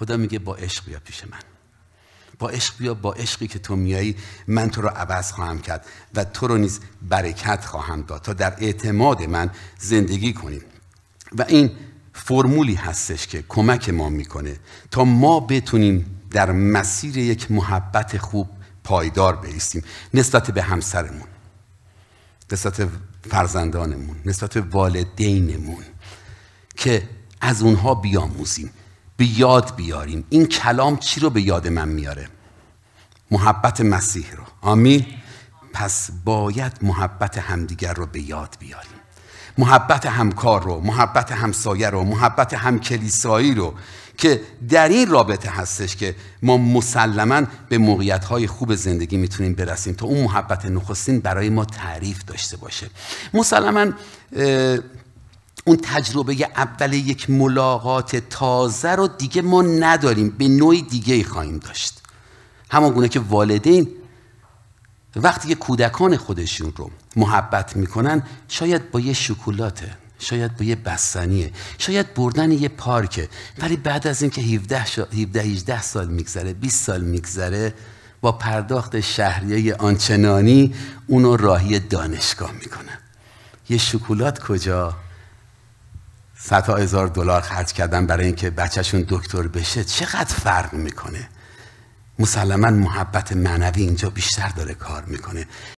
خدا میگه با عشق بیا پیش من با عشق بیا با عشقی که تو میایی من تو رو عوض خواهم کرد و تو رو نیز برکت خواهم داد تا در اعتماد من زندگی کنیم و این فرمولی هستش که کمک ما میکنه تا ما بتونیم در مسیر یک محبت خوب پایدار بیستیم نسبت به همسرمون نسبت فرزندانمون نسبت والدینمون که از اونها بیاموزیم به یاد بیاریم این کلام چی رو به یاد من میاره محبت مسیح رو آمین پس باید محبت همدیگر رو به یاد بیاریم محبت همکار رو محبت همسایه رو محبت همکلیسایی رو که در این رابطه هستش که ما مسلما به موقعیت های خوب زندگی میتونیم برسیم تا اون محبت نخستین برای ما تعریف داشته باشه مسلما اون تجربه اول یک ملاقات تازه رو دیگه ما نداریم به نوعی دیگه ای خواهیم داشت همان گونه که والدین وقتی که کودکان خودشون رو محبت میکنن شاید با یه شکلاته شاید با یه بستنیه شاید بردن یه پارکه ولی بعد از اینکه 17 17 18 سال میگذره 20 سال میگذره با پرداخت شهریه آنچنانی اونو راهی دانشگاه میکنن یه شکلات کجا 100 هزار دلار خرج کردن برای اینکه بچهشون دکتر بشه چقدر فرق میکنه مسلما محبت معنوی اینجا بیشتر داره کار میکنه